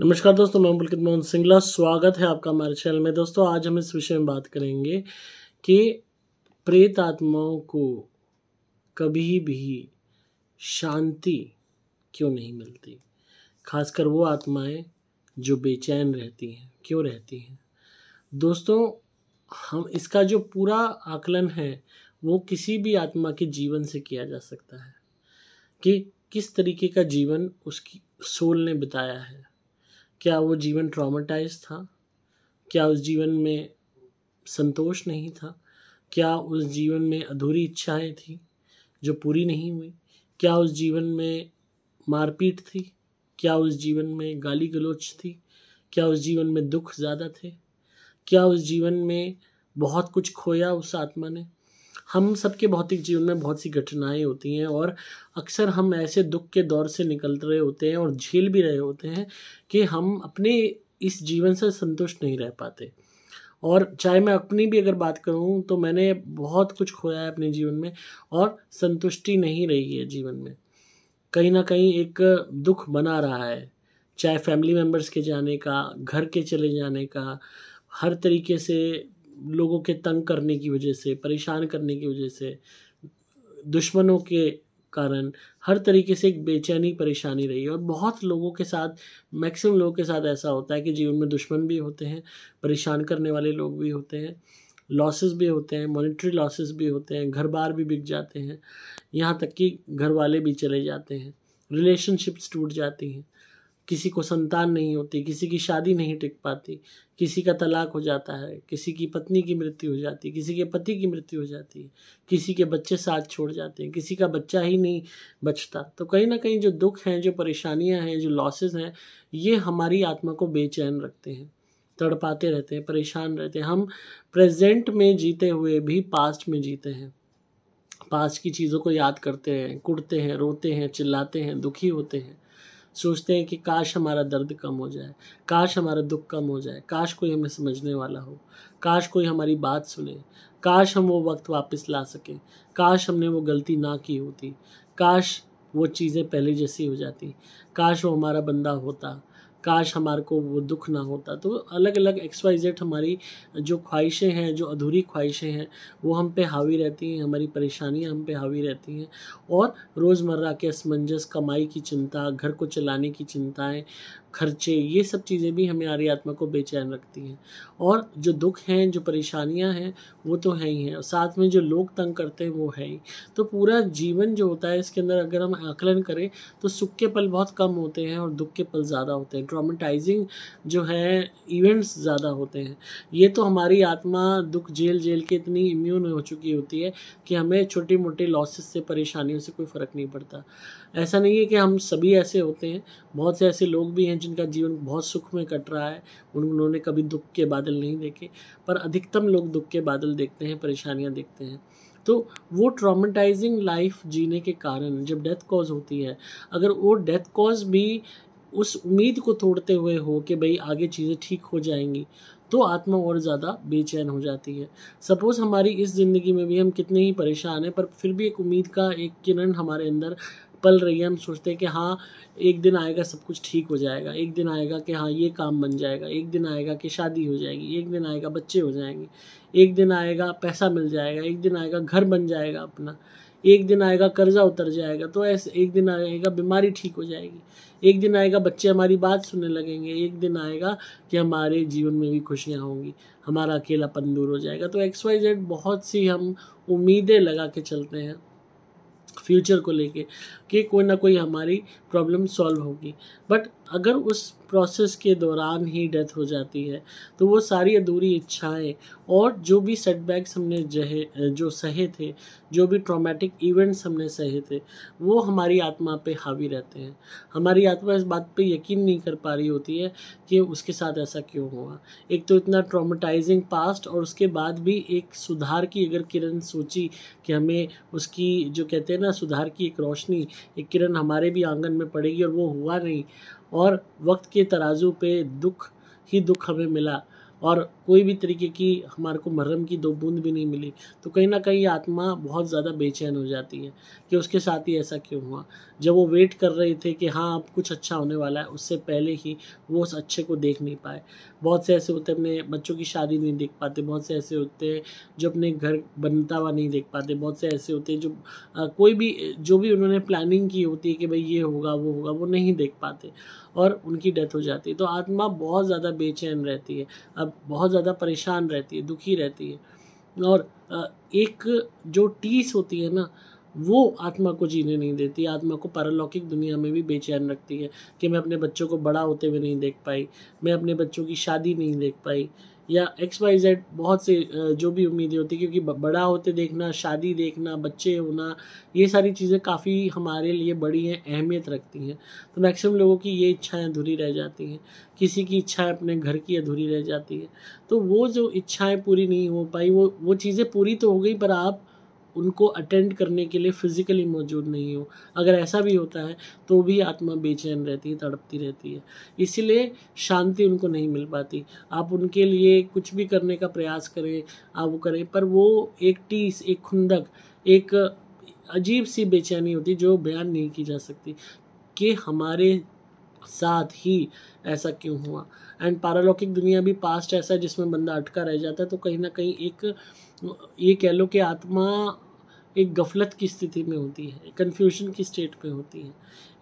नमस्कार दोस्तों मैं पुलकित मोहन सिंगला स्वागत है आपका हमारे चैनल में दोस्तों आज हम इस विषय में बात करेंगे कि प्रेत आत्माओं को कभी भी शांति क्यों नहीं मिलती खासकर वो आत्माएं जो बेचैन रहती हैं क्यों रहती हैं दोस्तों हम इसका जो पूरा आकलन है वो किसी भी आत्मा के जीवन से किया जा सकता है कि किस तरीके का जीवन उसकी सोल ने बिताया है क्या वो जीवन ट्रामाटाइज था क्या उस जीवन में संतोष नहीं था क्या उस जीवन में अधूरी इच्छाएं थी जो पूरी नहीं हुई क्या उस जीवन में मारपीट थी क्या उस जीवन में गाली गलोच थी क्या उस जीवन में दुख ज़्यादा थे क्या उस जीवन में बहुत कुछ खोया उस आत्मा ने हम सबके भौतिक जीवन में बहुत सी घटनाएं होती हैं और अक्सर हम ऐसे दुख के दौर से निकल रहे होते हैं और झेल भी रहे होते हैं कि हम अपने इस जीवन से संतुष्ट नहीं रह पाते और चाहे मैं अपनी भी अगर बात करूँ तो मैंने बहुत कुछ खोया है अपने जीवन में और संतुष्टि नहीं रही है जीवन में कहीं ना कहीं एक दुख बना रहा है चाहे फैमिली मेम्बर्स के जाने का घर के चले जाने का हर तरीके से लोगों के तंग करने की वजह से परेशान करने की वजह से दुश्मनों के कारण हर तरीके से एक बेचैनी परेशानी रही और बहुत लोगों के साथ मैक्सिमम लोगों के साथ ऐसा होता है कि जीवन में दुश्मन भी होते हैं परेशान करने वाले लोग भी होते हैं लॉसेस भी होते हैं मॉनेटरी लॉसेस भी होते हैं घर बार भी बिक जाते हैं यहाँ तक कि घर वाले भी चले जाते हैं रिलेशनशिप्स टूट जाती हैं किसी को संतान नहीं होती किसी की शादी नहीं टिक पाती किसी का तलाक हो जाता है किसी की पत्नी की मृत्यु हो जाती है किसी के पति की मृत्यु हो जाती है किसी के बच्चे साथ छोड़ जाते हैं किसी का बच्चा ही नहीं बचता तो कहीं ना कहीं जो दुख हैं जो परेशानियां हैं जो लॉसेस हैं ये हमारी आत्मा को बेचैन रखते हैं तड़पाते रहते हैं परेशान रहते हैं हम प्रेजेंट में जीते हुए भी पास्ट में जीते हैं पास्ट की चीज़ों को याद करते हैं कुटते हैं रोते हैं चिल्लाते हैं दुखी होते हैं सोचते हैं कि काश हमारा दर्द कम हो जाए काश हमारा दुख कम हो जाए काश कोई हमें समझने वाला हो काश कोई हमारी बात सुने काश हम वो वक्त वापस ला सकें काश हमने वो गलती ना की होती काश वो चीज़ें पहले जैसी हो जाती काश वो हमारा बंदा होता काश हमारे को वो दुख ना होता तो अलग अलग एक्स वाई जेड हमारी जो ख्वाहिशें हैं जो अधूरी ख्वाहिशें हैं वो हम पे हावी रहती हैं हमारी परेशानियाँ हम पे हावी रहती हैं और रोज़मर्रा के असमंजस कमाई की चिंता घर को चलाने की चिंताएँ खर्चे ये सब चीज़ें भी हमारी आत्मा को बेचैन रखती हैं और जो दुख हैं जो परेशानियां हैं वो तो है ही हैं और साथ में जो लोग तंग करते हैं वो है ही तो पूरा जीवन जो होता है इसके अंदर अगर हम आकलन करें तो सुख के पल बहुत कम होते हैं और दुख के पल ज़्यादा होते हैं ट्रामेटाइजिंग जो है इवेंट्स ज़्यादा होते हैं ये तो हमारी आत्मा दुख जेल जेल के इतनी इम्यून हो चुकी होती है कि हमें छोटी मोटी लॉसेस से परेशानियों से कोई फ़र्क नहीं पड़ता ऐसा नहीं है कि हम सभी ऐसे होते हैं बहुत से ऐसे लोग भी हैं जिनका जीवन बहुत सुख में कट रहा है उन्होंने कभी दुख के बादल नहीं देखे पर अधिकतम लोग दुख के बादल देखते हैं परेशानियाँ देखते हैं तो वो ट्रामेटाइजिंग लाइफ जीने के कारण जब डेथ कॉज होती है अगर वो डेथ कॉज भी उस उम्मीद को तोड़ते हुए हो कि भाई आगे चीज़ें ठीक हो जाएंगी तो आत्मा और ज़्यादा बेचैन हो जाती है सपोज़ हमारी इस ज़िंदगी में भी हम कितने ही परेशान हैं पर फिर भी एक उम्मीद का एक किरण हमारे अंदर पल रही है हम सोचते हैं कि हाँ एक दिन आएगा सब कुछ ठीक हो जाएगा एक दिन आएगा कि हाँ ये काम बन जाएगा एक दिन आएगा कि शादी हो जाएगी एक दिन आएगा बच्चे हो जाएंगे एक दिन आएगा पैसा मिल जाएगा एक दिन आएगा घर बन जाएगा अपना एक दिन आएगा कर्जा उतर जाएगा तो ऐसे एक दिन आएगा बीमारी ठीक हो जाएगी एक दिन आएगा बच्चे हमारी बात सुनने लगेंगे एक दिन आएगा कि हमारे जीवन में भी खुशियाँ होंगी हमारा अकेलापन दूर हो जाएगा तो एक्स वाई जेड बहुत सी हम उम्मीदें लगा के चलते हैं फ्यूचर को लेके कि कोई ना कोई हमारी प्रॉब्लम सॉल्व होगी बट अगर उस प्रोसेस के दौरान ही डेथ हो जाती है तो वो सारी अधूरी इच्छाएं और जो भी सेटबैक्स हमने जहे जो सहे थे जो भी ट्रॉमेटिक इवेंट्स हमने सहे थे वो हमारी आत्मा पे हावी रहते हैं हमारी आत्मा इस बात पे यकीन नहीं कर पा रही होती है कि उसके साथ ऐसा क्यों हुआ एक तो इतना ट्रॉमेटाइजिंग पास्ट और उसके बाद भी एक सुधार की अगर किरण सोची कि हमें उसकी जो कहते हैं ना सुधार की एक रोशनी एक किरण हमारे भी आंगन में पड़ेगी और वो हुआ नहीं और वक्त के तराजू पे दुख ही दुख हमें मिला और कोई भी तरीके की हमारे को मरम की दो बूंद भी नहीं मिली तो कहीं ना कहीं आत्मा बहुत ज़्यादा बेचैन हो जाती है कि उसके साथ ही ऐसा क्यों हुआ जब वो वेट कर रहे थे कि हाँ अब कुछ अच्छा होने वाला है उससे पहले ही वो उस अच्छे को देख नहीं पाए बहुत से ऐसे होते हैं अपने बच्चों की शादी नहीं देख पाते बहुत से ऐसे होते हैं जो अपने घर बनता हुआ नहीं देख पाते बहुत से ऐसे होते हैं जो आ, कोई भी जो भी उन्होंने प्लानिंग की होती है कि भाई ये होगा वो होगा वो नहीं देख पाते और उनकी डेथ हो जाती है तो आत्मा बहुत ज़्यादा बेचैन रहती है अब बहुत ज़्यादा परेशान रहती है दुखी रहती है और एक जो टीस होती है ना वो आत्मा को जीने नहीं देती आत्मा को पारलौकिक दुनिया में भी बेचैन रखती है कि मैं अपने बच्चों को बड़ा होते हुए नहीं देख पाई मैं अपने बच्चों की शादी नहीं देख पाई या एक्स वाई जेड बहुत से जो भी उम्मीदें होती क्योंकि बड़ा होते देखना शादी देखना बच्चे होना ये सारी चीज़ें काफ़ी हमारे लिए बड़ी हैं अहमियत रखती हैं तो मैक्सिमम लोगों की ये इच्छाएं अधूरी रह जाती हैं किसी की इच्छाएं अपने घर की अधूरी रह जाती है तो वो जो इच्छाएं पूरी नहीं हो पाई वो वो चीज़ें पूरी तो हो गई पर आप उनको अटेंड करने के लिए फिजिकली मौजूद नहीं हो अगर ऐसा भी होता है तो भी आत्मा बेचैन रहती है तड़पती रहती है इसीलिए शांति उनको नहीं मिल पाती आप उनके लिए कुछ भी करने का प्रयास करें आप वो करें पर वो एक टीस एक खुंदक एक अजीब सी बेचैनी होती जो बयान नहीं की जा सकती कि हमारे साथ ही ऐसा क्यों हुआ एंड पारालौकिक दुनिया भी पास्ट ऐसा है जिसमें बंदा अटका रह जाता है तो कहीं ना कहीं एक ये कह लो कि आत्मा एक गफलत की स्थिति में होती है कन्फ्यूजन की स्टेट में होती है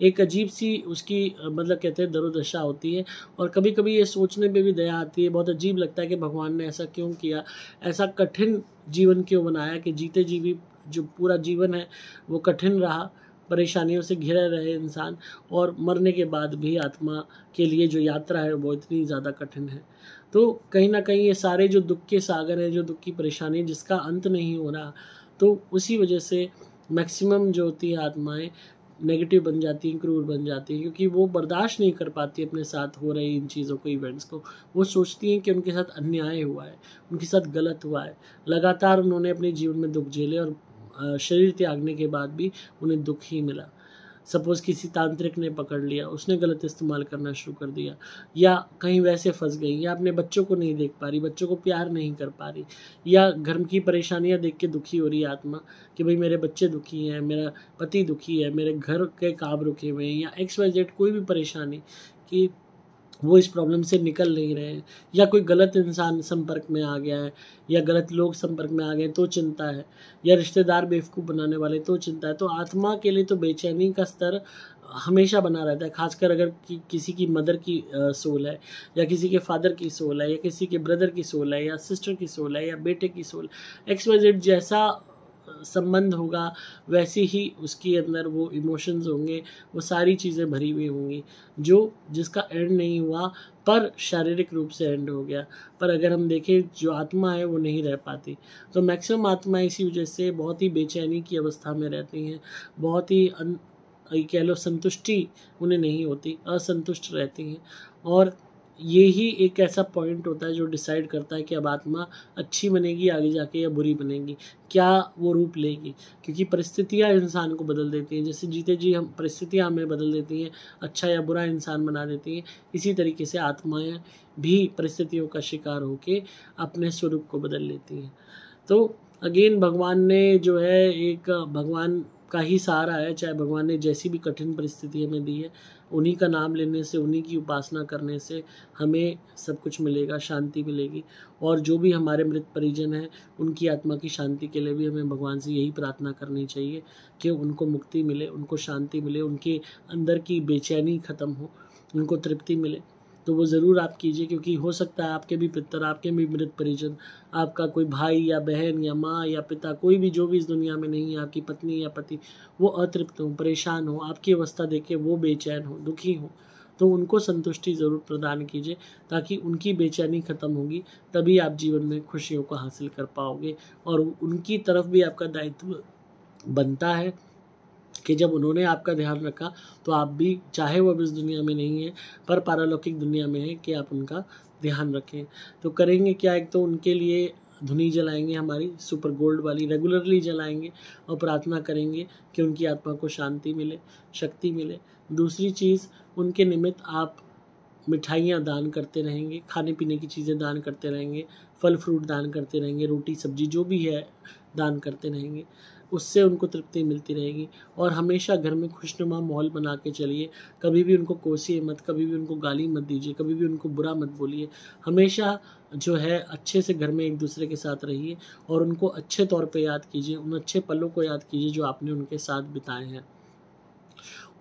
एक अजीब सी उसकी मतलब कहते हैं दरोदशा होती है और कभी कभी ये सोचने पे भी दया आती है बहुत अजीब लगता है कि भगवान ने ऐसा क्यों किया ऐसा कठिन जीवन क्यों बनाया कि जीते जी भी जो पूरा जीवन है वो कठिन रहा परेशानियों से घिरे रहे इंसान और मरने के बाद भी आत्मा के लिए जो यात्रा है वो इतनी ज़्यादा कठिन है तो कहीं ना कहीं ये सारे जो दुख के सागर हैं जो दुख की परेशानी जिसका अंत नहीं हो रहा तो उसी वजह से मैक्सिमम जो होती है आत्माएं नेगेटिव बन जाती हैं क्रूर बन जाती हैं क्योंकि वो बर्दाश्त नहीं कर पाती अपने साथ हो रही इन चीज़ों को इवेंट्स को वो सोचती हैं कि उनके साथ अन्याय हुआ है उनके साथ गलत हुआ है लगातार उन्होंने अपने जीवन में दुख झेले और शरीर त्यागने के बाद भी उन्हें दुख ही मिला सपोज़ किसी तांत्रिक ने पकड़ लिया उसने गलत इस्तेमाल करना शुरू कर दिया या कहीं वैसे फंस गई या अपने बच्चों को नहीं देख पा रही बच्चों को प्यार नहीं कर पा रही या घर की परेशानियाँ देख के दुखी हो रही है आत्मा कि भाई मेरे बच्चे दुखी हैं मेरा पति दुखी है मेरे घर के काम रुके हुए हैं या एक्स वाई जेड कोई भी परेशानी कि वो इस प्रॉब्लम से निकल नहीं रहे हैं या कोई गलत इंसान संपर्क में आ गया है या गलत लोग संपर्क में आ गए तो चिंता है या रिश्तेदार बेवकूफ़ बनाने वाले तो चिंता है तो आत्मा के लिए तो बेचैनी का स्तर हमेशा बना रहता है खासकर अगर कि, किसी की मदर की सोल है या किसी के फादर की सोल है या किसी के ब्रदर की सोल है या सिस्टर की सोल है या बेटे की सोल एक्स वाई जेड जैसा संबंध होगा वैसे ही उसके अंदर वो इमोशंस होंगे वो सारी चीज़ें भरी हुई होंगी जो जिसका एंड नहीं हुआ पर शारीरिक रूप से एंड हो गया पर अगर हम देखें जो आत्मा है वो नहीं रह पाती तो मैक्सिमम आत्मा इसी वजह से बहुत ही बेचैनी की अवस्था में रहती हैं बहुत ही अन कह लो संतुष्टि उन्हें नहीं होती असंतुष्ट रहती हैं और ये ही एक ऐसा पॉइंट होता है जो डिसाइड करता है कि अब आत्मा अच्छी बनेगी आगे जाके या बुरी बनेगी क्या वो रूप लेगी क्योंकि परिस्थितियाँ इंसान को बदल देती हैं जैसे जीते जी हम परिस्थितियाँ हमें बदल देती हैं अच्छा या बुरा इंसान बना देती हैं इसी तरीके से आत्माएँ भी परिस्थितियों का शिकार होकर अपने स्वरूप को बदल लेती हैं तो अगेन भगवान ने जो है एक भगवान का ही सहारा है चाहे भगवान ने जैसी भी कठिन परिस्थिति हमें दी है उन्हीं का नाम लेने से उन्हीं की उपासना करने से हमें सब कुछ मिलेगा शांति मिलेगी और जो भी हमारे मृत परिजन हैं उनकी आत्मा की शांति के लिए भी हमें भगवान से यही प्रार्थना करनी चाहिए कि उनको मुक्ति मिले उनको शांति मिले उनके अंदर की बेचैनी ख़त्म हो उनको तृप्ति मिले तो वो ज़रूर आप कीजिए क्योंकि हो सकता है आपके भी पितर आपके भी मृत परिजन आपका कोई भाई या बहन या माँ या पिता कोई भी जो भी इस दुनिया में नहीं है आपकी पत्नी या पति वो अतृप्त हो परेशान हो आपकी अवस्था देख के वो बेचैन हो दुखी हो तो उनको संतुष्टि ज़रूर प्रदान कीजिए ताकि उनकी बेचैनी ख़त्म होगी तभी आप जीवन में खुशियों को हासिल कर पाओगे और उनकी तरफ भी आपका दायित्व बनता है कि जब उन्होंने आपका ध्यान रखा तो आप भी चाहे वो अब इस दुनिया में नहीं है पर पारालौकिक दुनिया में है कि आप उनका ध्यान रखें तो करेंगे क्या एक तो उनके लिए धुनी जलाएंगे हमारी सुपर गोल्ड वाली रेगुलरली जलाएंगे और प्रार्थना करेंगे कि उनकी आत्मा को शांति मिले शक्ति मिले दूसरी चीज़ उनके निमित्त आप मिठाइयाँ दान करते रहेंगे खाने पीने की चीज़ें दान करते रहेंगे फल फ्रूट दान करते रहेंगे रोटी सब्जी जो भी है दान करते रहेंगे उससे उनको तृप्ति मिलती रहेगी और हमेशा घर में खुशनुमा माहौल बना के चलिए कभी भी उनको कोसिए मत कभी भी उनको गाली मत दीजिए कभी भी उनको बुरा मत बोलिए हमेशा जो है अच्छे से घर में एक दूसरे के साथ रहिए और उनको अच्छे तौर पर याद कीजिए उन अच्छे पलों को याद कीजिए जो आपने उनके साथ बिताए हैं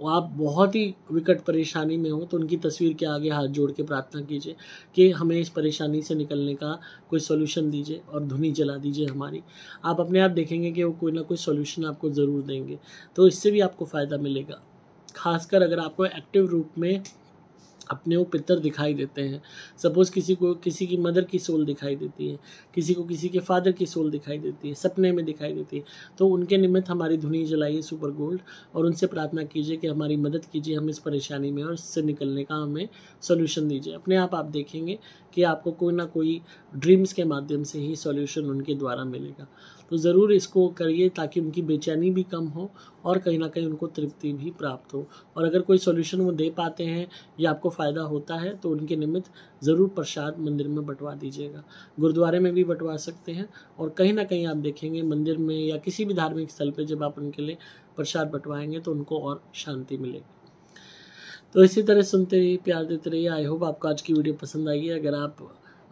और आप बहुत ही विकट परेशानी में हो तो उनकी तस्वीर के आगे हाथ जोड़ के प्रार्थना कीजिए कि हमें इस परेशानी से निकलने का कोई सोल्यूशन दीजिए और धुनी जला दीजिए हमारी आप अपने आप देखेंगे कि वो कोई ना कोई सोल्यूशन आपको ज़रूर देंगे तो इससे भी आपको फ़ायदा मिलेगा खासकर अगर आपको एक्टिव रूप में अपने वो पितर दिखाई देते हैं सपोज़ किसी को किसी की मदर की सोल दिखाई देती है किसी को किसी के फादर की सोल दिखाई देती है सपने में दिखाई देती है तो उनके निमित्त हमारी धुनी जलाइए सुपर गोल्ड और उनसे प्रार्थना कीजिए कि हमारी मदद कीजिए हम इस परेशानी में और इससे निकलने का हमें सोल्यूशन दीजिए अपने आप आप देखेंगे कि आपको कोई ना कोई ड्रीम्स के माध्यम से ही सॉल्यूशन उनके द्वारा मिलेगा तो ज़रूर इसको करिए ताकि उनकी बेचैनी भी कम हो और कहीं ना कहीं उनको तृप्ति भी प्राप्त हो और अगर कोई सॉल्यूशन वो दे पाते हैं या आपको फ़ायदा होता है तो उनके निमित्त ज़रूर प्रसाद मंदिर में बंटवा दीजिएगा गुरुद्वारे में भी बंटवा सकते हैं और कहीं ना कहीं आप देखेंगे मंदिर में या किसी भी धार्मिक स्थल पर जब आप उनके लिए प्रसाद बंटवाएंगे तो उनको और शांति मिलेगी तो इसी तरह सुनते रहिए प्यार देते रहिए आई होप आपको आज की वीडियो पसंद आई है अगर आप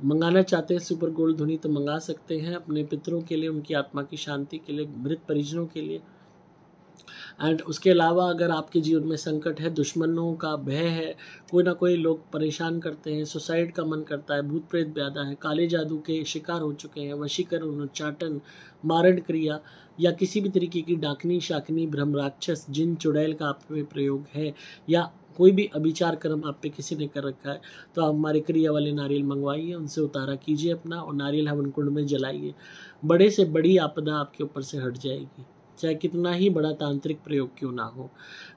मंगाना चाहते हैं सुपर गोल्ड धुनी तो मंगा सकते हैं अपने पितरों के लिए उनकी आत्मा की शांति के लिए मृत परिजनों के लिए एंड उसके अलावा अगर आपके जीवन में संकट है दुश्मनों का भय है कोई ना कोई लोग परेशान करते हैं सुसाइड का मन करता है भूत प्रेत ब्यादा है काले जादू के शिकार हो चुके हैं वशीकरण उच्चाटन मारण क्रिया या किसी भी तरीके की डाकनी शाकनी भ्रम राक्षस जिन चुड़ैल का आप में प्रयोग है या कोई भी अभिचार कर्म आप पे किसी ने कर रखा है तो आप हमारे क्रिया वाले नारियल मंगवाइए उनसे उतारा कीजिए अपना और नारियल हवन कुंड में जलाइए बड़े से बड़ी आपदा आपके ऊपर से हट जाएगी चाहे कितना ही बड़ा तांत्रिक प्रयोग क्यों ना हो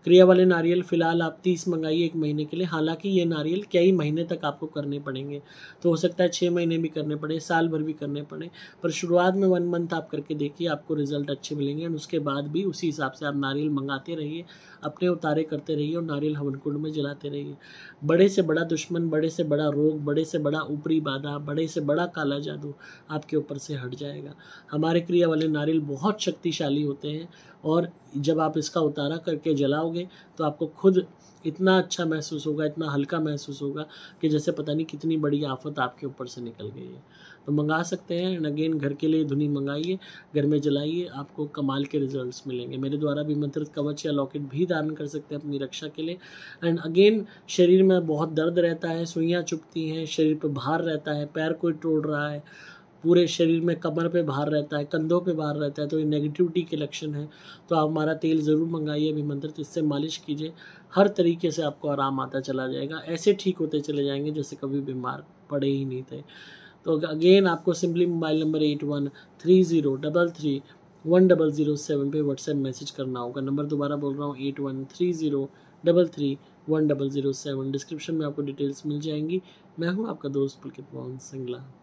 क्रिया वाले नारियल फ़िलहाल आप तीस मंगाइए एक महीने के लिए हालांकि ये नारियल कई महीने तक आपको करने पड़ेंगे तो हो सकता है छः महीने भी करने पड़े साल भर भी करने पड़े पर शुरुआत में वन मंथ आप करके देखिए आपको रिजल्ट अच्छे मिलेंगे एंड उसके बाद भी उसी हिसाब से आप नारियल मंगाते रहिए अपने उतारे करते रहिए और नारियल हवन कुंड में जलाते रहिए बड़े से बड़ा दुश्मन बड़े से बड़ा रोग बड़े से बड़ा ऊपरी बाधा बड़े से बड़ा काला जादू आपके ऊपर से हट जाएगा हमारे क्रिया वाले नारियल बहुत शक्तिशाली होते हैं हैं और जब आप इसका उतारा करके जलाओगे तो आपको खुद इतना अच्छा महसूस होगा इतना हल्का महसूस होगा कि जैसे पता नहीं कितनी बड़ी आफत आपके ऊपर से निकल गई है तो मंगा सकते हैं एंड अगेन घर के लिए धुनी मंगाइए घर में जलाइए आपको कमाल के रिजल्ट्स मिलेंगे मेरे द्वारा भी मंत्रित कवच या लॉकेट भी धारण कर सकते हैं अपनी रक्षा के लिए एंड अगेन शरीर में बहुत दर्द रहता है सुइयाँ चुपती हैं शरीर पर भार रहता है पैर कोई टोड़ रहा है पूरे शरीर में कमर पे भार रहता है कंधों पे भार रहता है तो ये नेगेटिविटी के लक्षण है तो आप हमारा तेल ज़रूर मंगाइए अभिमंत्रित इससे मालिश कीजिए हर तरीके से आपको आराम आता चला जाएगा ऐसे ठीक होते चले जाएंगे जैसे कभी बीमार पड़े ही नहीं थे तो अगेन आपको simply mobile number eight one three zero double three one double zero seven पर व्हाट्सएप मैसेज करना होगा नंबर दोबारा बोल रहा हूँ eight one three zero double three one double zero seven description में आपको डिटेल्स मिल जाएंगी मैं हूँ आपका दोस्त पुलकित मोहन सिंगला